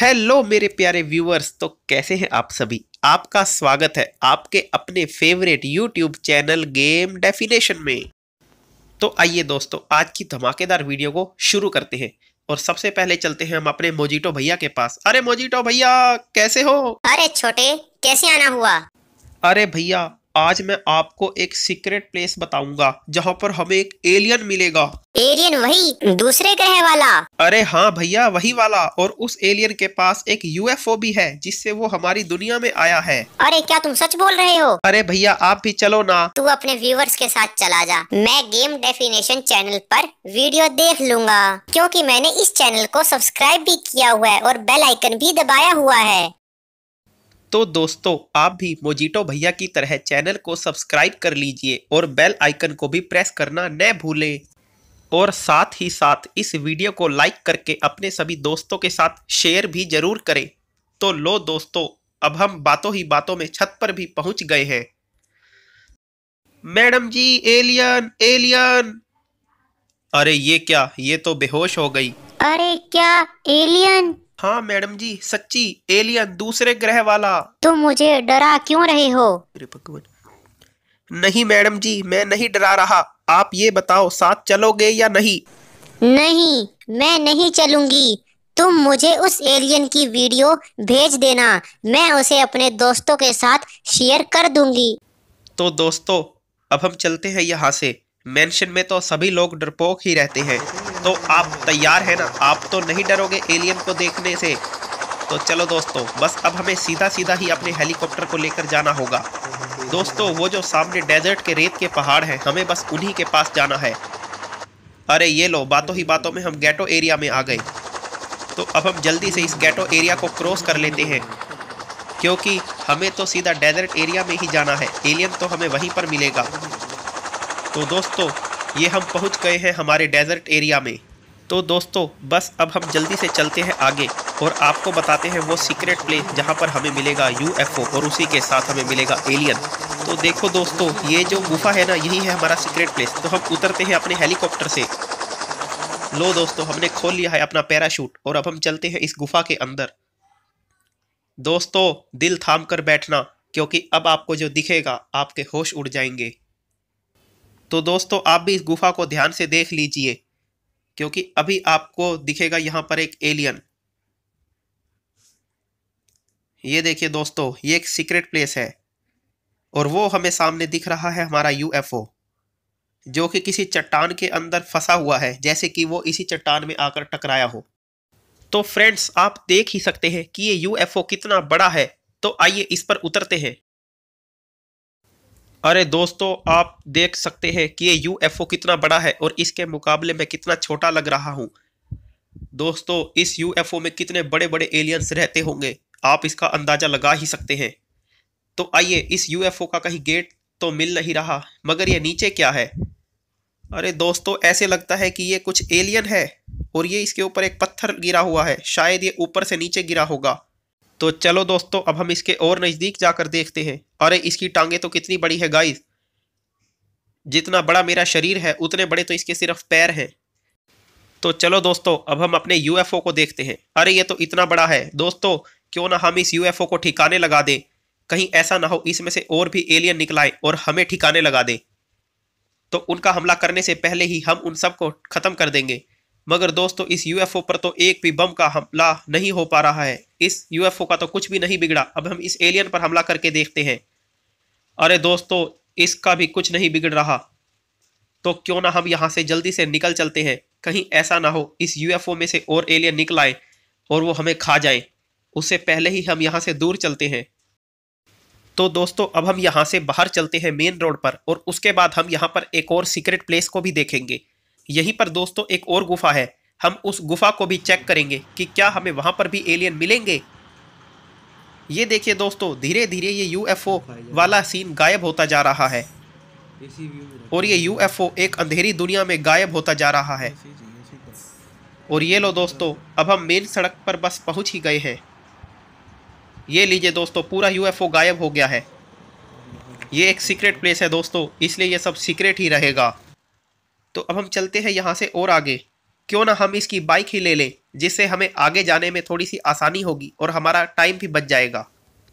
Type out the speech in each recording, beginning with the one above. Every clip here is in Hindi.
हेलो मेरे प्यारे व्यूअर्स तो कैसे हैं आप सभी आपका स्वागत है आपके अपने favourite YouTube channel game definition में तो आइए दोस्तों आज की धमाकेदार वीडियो को शुरू करते हैं और सबसे पहले चलते हैं हम अपने मोजिटो भैया के पास अरे मोजिटो भैया कैसे हो अरे छोटे कैसे आना हुआ अरे भैया आज मैं आपको एक सीक्रेट प्लेस बताऊंगा जहाँ पर हमें एक एलियन मिलेगा एलियन वही दूसरे ग्रह वाला अरे हाँ भैया वही वाला और उस एलियन के पास एक यूएफओ भी है जिससे वो हमारी दुनिया में आया है अरे क्या तुम सच बोल रहे हो अरे भैया आप भी चलो ना तू अपने व्यूवर्स के साथ चला जा मैं गेम डेफिनेशन चैनल पर वीडियो देख लूंगा क्योंकि मैंने इस चैनल को सब्सक्राइब भी किया हुआ है और बेल आइकन भी दबाया हुआ है तो दोस्तों आप भी मोजीटो भैया की तरह चैनल को सब्सक्राइब कर लीजिए और बेल आइकन को भी प्रेस करना न भूलें और साथ ही साथ इस वीडियो को लाइक करके अपने सभी दोस्तों के साथ शेयर भी जरूर करें तो लो दोस्तों अब हम बातों ही बातों में छत पर भी पहुंच गए हैं मैडम जी एलियन एलियन अरे ये क्या ये तो बेहोश हो गई अरे क्या एलियन हाँ मैडम जी सच्ची एलियन दूसरे ग्रह वाला तुम मुझे डरा क्यों रहे हो नहीं मैडम जी मैं नहीं डरा रहा आप ये बताओ साथ चलोगे या नहीं नहीं मैं नहीं चलूंगी तुम मुझे उस एलियन की वीडियो भेज देना मैं उसे अपने दोस्तों के साथ शेयर कर दूंगी तो दोस्तों अब हम चलते हैं यहाँ से मेंशन में तो सभी लोग डरपोक ही रहते हैं तो आप तैयार हैं ना आप तो नहीं डरोगे एलियन को देखने से तो चलो दोस्तों बस अब हमें सीधा सीधा ही अपने हेलीकॉप्टर को लेकर जाना होगा दोस्तों वो जो सामने डेजर्ट के रेत के पहाड़ हैं हमें बस उन्हीं के पास जाना है अरे ये लो बातों ही बातों में हम गैटो एरिया में आ गए तो अब हम जल्दी से इस गैटो एरिया को क्रॉस कर लेते हैं क्योंकि हमें तो सीधा डेजर्ट एरिया में ही जाना है एलियन तो हमें वहीं पर मिलेगा तो दोस्तों ये हम पहुंच गए हैं हमारे डेजर्ट एरिया में तो दोस्तों बस अब हम जल्दी से चलते हैं आगे और आपको बताते हैं वो सीक्रेट प्लेस जहाँ पर हमें मिलेगा यूएफओ और उसी के साथ हमें मिलेगा एलियन तो देखो दोस्तों ये जो गुफा है ना यही है हमारा सीक्रेट प्लेस तो हम उतरते हैं अपने हेलीकॉप्टर से लो दोस्तों हमने खोल लिया है अपना पैराशूट और अब हम चलते हैं इस गुफा के अंदर दोस्तों दिल थाम कर बैठना क्योंकि अब आपको जो दिखेगा आपके होश उड़ जाएंगे तो दोस्तों आप भी इस गुफा को ध्यान से देख लीजिए क्योंकि अभी आपको दिखेगा यहाँ पर एक एलियन ये देखिए दोस्तों ये एक सीक्रेट प्लेस है और वो हमें सामने दिख रहा है हमारा यूएफओ जो कि किसी चट्टान के अंदर फंसा हुआ है जैसे कि वो इसी चट्टान में आकर टकराया हो तो फ्रेंड्स आप देख ही सकते हैं कि ये यूएफओ कितना बड़ा है तो आइए इस पर उतरते हैं अरे दोस्तों आप देख सकते हैं कि ये यूएफओ कितना बड़ा है और इसके मुकाबले में कितना छोटा लग रहा हूँ दोस्तों इस यूएफओ में कितने बड़े बड़े एलियंस रहते होंगे आप इसका अंदाज़ा लगा ही सकते हैं तो आइए इस यूएफओ का कहीं गेट तो मिल नहीं रहा मगर ये नीचे क्या है अरे दोस्तों ऐसे लगता है कि ये कुछ एलियन है और ये इसके ऊपर एक पत्थर गिरा हुआ है शायद ये ऊपर से नीचे गिरा होगा तो चलो दोस्तों अब हम इसके और नज़दीक जाकर देखते हैं अरे इसकी टांगे तो कितनी बड़ी है गाइस जितना बड़ा मेरा शरीर है उतने बड़े तो इसके सिर्फ पैर हैं तो चलो दोस्तों अब हम अपने यूएफओ को देखते हैं अरे ये तो इतना बड़ा है दोस्तों क्यों ना हम इस यूएफओ को ठिकाने लगा दें कहीं ऐसा ना हो इसमें से और भी एलियन निकलाएं और हमें ठिकाने लगा दें तो उनका हमला करने से पहले ही हम उन सबको ख़त्म कर देंगे मगर दोस्तों इस यूएफओ पर तो एक भी बम का हमला नहीं हो पा रहा है इस यूएफओ का तो कुछ भी नहीं बिगड़ा अब हम इस एलियन पर हमला करके देखते हैं अरे दोस्तों इसका भी कुछ नहीं बिगड़ रहा तो क्यों ना हम यहाँ से जल्दी से निकल चलते हैं कहीं ऐसा ना हो इस यूएफओ में से और एलियन निकल आए और वो हमें खा जाए उससे पहले ही हम यहाँ से दूर चलते हैं तो दोस्तों अब हम यहाँ से बाहर चलते हैं मेन रोड पर और उसके बाद हम यहाँ पर एक और सीक्रेट प्लेस को भी देखेंगे यहीं पर दोस्तों एक और गुफा है हम उस गुफा को भी चेक करेंगे कि क्या हमें वहाँ पर भी एलियन मिलेंगे ये देखिए दोस्तों धीरे धीरे ये यूएफओ वाला सीन गायब होता जा रहा है और ये यूएफओ एक अंधेरी दुनिया में गायब होता जा रहा है और ये लो दोस्तों अब हम मेन सड़क पर बस पहुंच ही गए हैं ये लीजिए दोस्तों पूरा यूएफओ गायब हो गया है ये एक सीक्रेट प्लेस है दोस्तों इसलिए ये सब सीक्रेट ही रहेगा तो अब हम चलते हैं यहाँ से और आगे क्यों ना हम इसकी बाइक ही ले लें जिससे हमें आगे जाने में थोड़ी सी आसानी होगी और हमारा टाइम भी बच जाएगा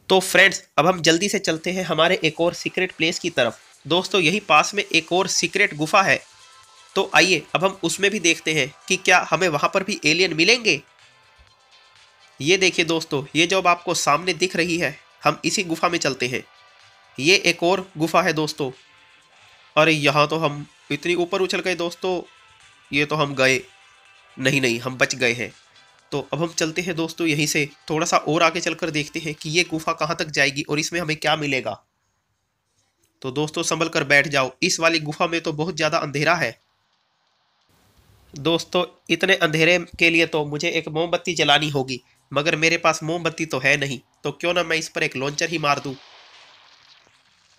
तो फ्रेंड्स अब हम जल्दी से चलते हैं हमारे एक और सीक्रेट प्लेस की तरफ दोस्तों यही पास में एक और सीक्रेट गुफा है तो आइए अब हम उसमें भी देखते हैं कि क्या हमें वहाँ पर भी एलियन मिलेंगे ये देखिए दोस्तों ये जो अब आपको सामने दिख रही है हम इसी गुफा में चलते हैं ये एक और गुफा है दोस्तों अरे यहाँ तो हम इतनी ऊपर उछल गए दोस्तों ये तो हम गए नहीं नहीं हम बच गए हैं तो अब हम चलते हैं दोस्तों यहीं से थोड़ा सा और आगे चलकर देखते हैं कि ये गुफा कहाँ तक जाएगी और इसमें हमें क्या मिलेगा तो दोस्तों संभल कर बैठ जाओ इस वाली गुफा में तो बहुत ज़्यादा अंधेरा है दोस्तों इतने अंधेरे के लिए तो मुझे एक मोमबत्ती जलानी होगी मगर मेरे पास मोमबत्ती तो है नहीं तो क्यों ना मैं इस पर एक लॉन्चर ही मार दूँ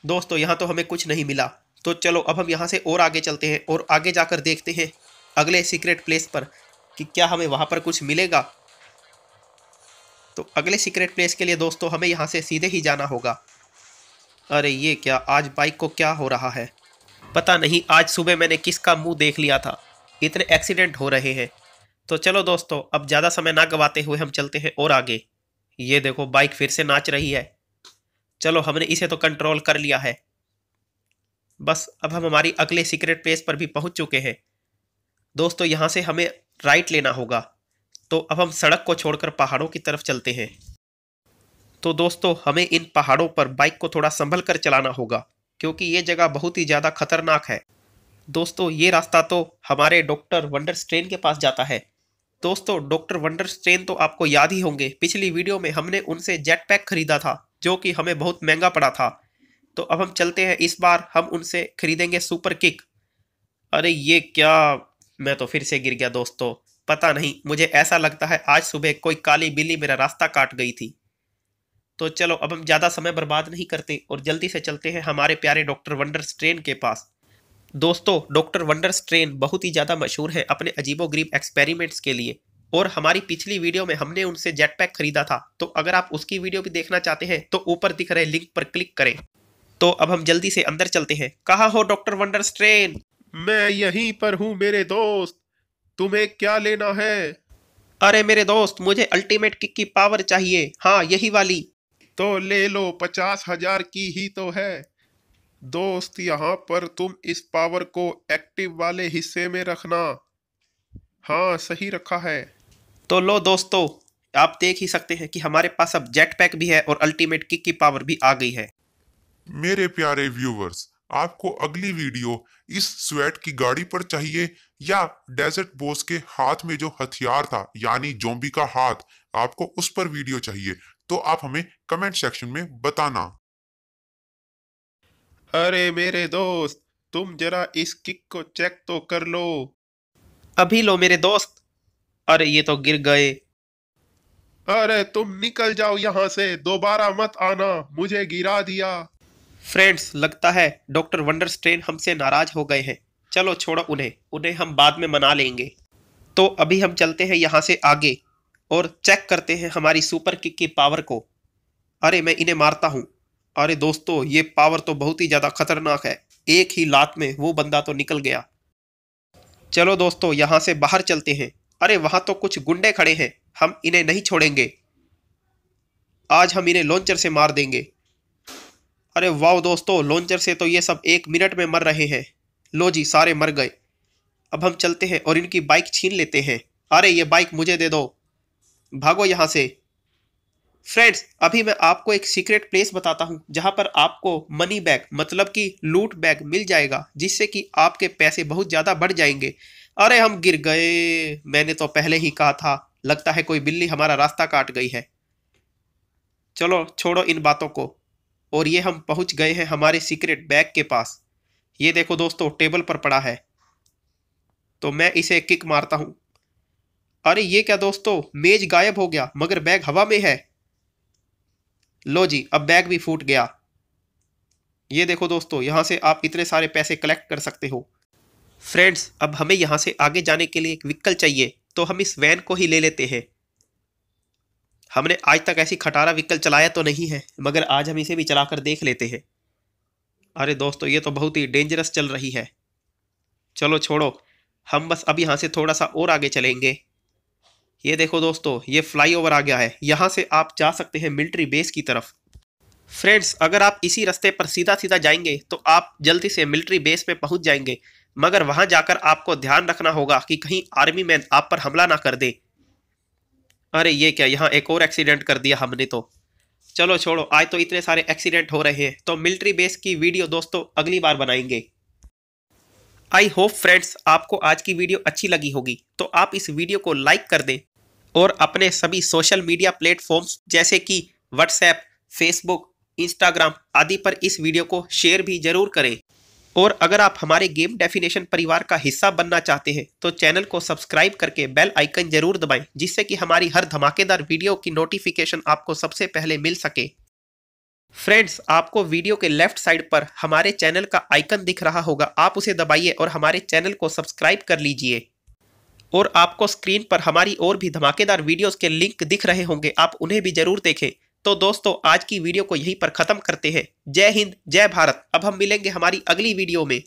दोस्तों यहाँ तो हमें कुछ नहीं मिला तो चलो अब हम यहाँ से और आगे चलते हैं और आगे जाकर देखते हैं अगले सीक्रेट प्लेस पर कि क्या हमें वहाँ पर कुछ मिलेगा तो अगले सीक्रेट प्लेस के लिए दोस्तों हमें यहाँ से सीधे ही जाना होगा अरे ये क्या आज बाइक को क्या हो रहा है पता नहीं आज सुबह मैंने किसका मुंह देख लिया था इतने एक्सीडेंट हो रहे हैं तो चलो दोस्तों अब ज़्यादा समय ना गवाते हुए हम चलते हैं और आगे ये देखो बाइक फिर से नाच रही है चलो हमने इसे तो कंट्रोल कर लिया है बस अब हम हमारी अगले सीक्रेट प्लेस पर भी पहुंच चुके हैं दोस्तों यहाँ से हमें राइट लेना होगा तो अब हम सड़क को छोड़कर पहाड़ों की तरफ चलते हैं तो दोस्तों हमें इन पहाड़ों पर बाइक को थोड़ा संभल कर चलाना होगा क्योंकि ये जगह बहुत ही ज़्यादा खतरनाक है दोस्तों ये रास्ता तो हमारे डॉक्टर वंडर स्ट्रेन के पास जाता है दोस्तों डॉक्टर वंडर स्ट्रेन तो आपको याद ही होंगे पिछली वीडियो में हमने उनसे जेट पैक खरीदा था जो कि हमें बहुत महंगा पड़ा था तो अब हम चलते हैं इस बार हम उनसे खरीदेंगे सुपर किक अरे ये क्या मैं तो फिर से गिर गया दोस्तों पता नहीं मुझे ऐसा लगता है आज सुबह कोई काली बिल्ली मेरा रास्ता काट गई थी तो चलो अब हम ज़्यादा समय बर्बाद नहीं करते और जल्दी से चलते हैं हमारे प्यारे डॉक्टर वंडर स्ट्रेन के पास दोस्तों डॉक्टर वंडर स्ट्रेन बहुत ही ज़्यादा मशहूर है अपने गरीब एक्सपेरिमेंट्स के लिए और हमारी पिछली वीडियो में हमने उनसे पैक खरीदा था तो अगर आप उसकी वीडियो भी देखना चाहते हैं तो ऊपर दिख रहे लिंक पर क्लिक करें तो अब हम जल्दी से अंदर चलते हैं कहा हो डॉक्टर वंडर स्ट्रेन मैं यहीं पर हूँ मेरे दोस्त तुम्हें क्या लेना है अरे मेरे दोस्त मुझे अल्टीमेट किक की पावर चाहिए हाँ यही वाली तो ले लो पचास हजार की ही तो है दोस्त यहाँ पर तुम इस पावर को एक्टिव वाले हिस्से में रखना हाँ सही रखा है तो लो दोस्तों आप देख ही सकते हैं कि हमारे पास अब जेट पैक भी है और अल्टीमेट किक की पावर भी आ गई है मेरे प्यारे व्यूवर्स आपको अगली वीडियो इस स्वेट की गाड़ी पर चाहिए या डेजर्ट बोस के हाथ में जो हथियार था यानी जोम्बी का हाथ आपको उस पर वीडियो चाहिए तो आप हमें कमेंट सेक्शन में बताना अरे मेरे दोस्त तुम जरा इस किक को चेक तो कर लो अभी लो मेरे दोस्त अरे ये तो गिर गए अरे तुम निकल जाओ यहाँ से दोबारा मत आना मुझे गिरा दिया फ्रेंड्स लगता है डॉक्टर वंडर स्ट्रेन हमसे नाराज हो गए हैं चलो छोड़ो उन्हें उन्हें हम बाद में मना लेंगे तो अभी हम चलते हैं यहाँ से आगे और चेक करते हैं हमारी सुपर किक की पावर को अरे मैं इन्हें मारता हूँ अरे दोस्तों ये पावर तो बहुत ही ज़्यादा खतरनाक है एक ही लात में वो बंदा तो निकल गया चलो दोस्तों यहाँ से बाहर चलते हैं अरे वहाँ तो कुछ गुंडे खड़े हैं हम इन्हें नहीं छोड़ेंगे आज हम इन्हें लॉन्चर से मार देंगे अरे वाह दोस्तों लॉन्चर से तो ये सब एक मिनट में मर रहे हैं लो जी सारे मर गए अब हम चलते हैं और इनकी बाइक छीन लेते हैं अरे ये बाइक मुझे दे दो भागो यहाँ से फ्रेंड्स अभी मैं आपको एक सीक्रेट प्लेस बताता हूँ जहाँ पर आपको मनी बैग मतलब कि लूट बैग मिल जाएगा जिससे कि आपके पैसे बहुत ज़्यादा बढ़ जाएंगे अरे हम गिर गए मैंने तो पहले ही कहा था लगता है कोई बिल्ली हमारा रास्ता काट गई है चलो छोड़ो इन बातों को और ये हम पहुंच गए हैं हमारे सीक्रेट बैग के पास ये देखो दोस्तों टेबल पर पड़ा है तो मैं इसे किक मारता हूँ अरे ये क्या दोस्तों मेज गायब हो गया मगर बैग हवा में है लो जी अब बैग भी फूट गया ये देखो दोस्तों यहाँ से आप इतने सारे पैसे कलेक्ट कर सकते हो फ्रेंड्स अब हमें यहाँ से आगे जाने के लिए एक व्हीकल चाहिए तो हम इस वैन को ही ले लेते हैं हमने आज तक ऐसी खटारा विकल चलाया तो नहीं है मगर आज हम इसे भी चला कर देख लेते हैं अरे दोस्तों ये तो बहुत ही डेंजरस चल रही है चलो छोड़ो हम बस अब यहाँ से थोड़ा सा और आगे चलेंगे ये देखो दोस्तों ये फ्लाईओवर आ गया है यहाँ से आप जा सकते हैं मिलिट्री बेस की तरफ फ्रेंड्स अगर आप इसी रास्ते पर सीधा सीधा जाएंगे तो आप जल्दी से मिलिट्री बेस पे पहुँच जाएंगे मगर वहाँ जाकर आपको ध्यान रखना होगा कि कहीं आर्मी मैन आप पर हमला ना कर दे अरे ये क्या यहाँ एक और एक्सीडेंट कर दिया हमने तो चलो छोड़ो आज तो इतने सारे एक्सीडेंट हो रहे हैं तो मिलिट्री बेस की वीडियो दोस्तों अगली बार बनाएंगे आई होप फ्रेंड्स आपको आज की वीडियो अच्छी लगी होगी तो आप इस वीडियो को लाइक कर दें और अपने सभी सोशल मीडिया प्लेटफॉर्म्स जैसे कि व्हाट्सएप फेसबुक इंस्टाग्राम आदि पर इस वीडियो को शेयर भी जरूर करें और अगर आप हमारे गेम डेफिनेशन परिवार का हिस्सा बनना चाहते हैं तो चैनल को सब्सक्राइब करके बेल आइकन जरूर दबाएं जिससे कि हमारी हर धमाकेदार वीडियो की नोटिफिकेशन आपको सबसे पहले मिल सके फ्रेंड्स आपको वीडियो के लेफ्ट साइड पर हमारे चैनल का आइकन दिख रहा होगा आप उसे दबाइए और हमारे चैनल को सब्सक्राइब कर लीजिए और आपको स्क्रीन पर हमारी और भी धमाकेदार वीडियोज़ के लिंक दिख रहे होंगे आप उन्हें भी जरूर देखें तो दोस्तों आज की वीडियो को यहीं पर ख़त्म करते हैं जय हिंद जय भारत अब हम मिलेंगे हमारी अगली वीडियो में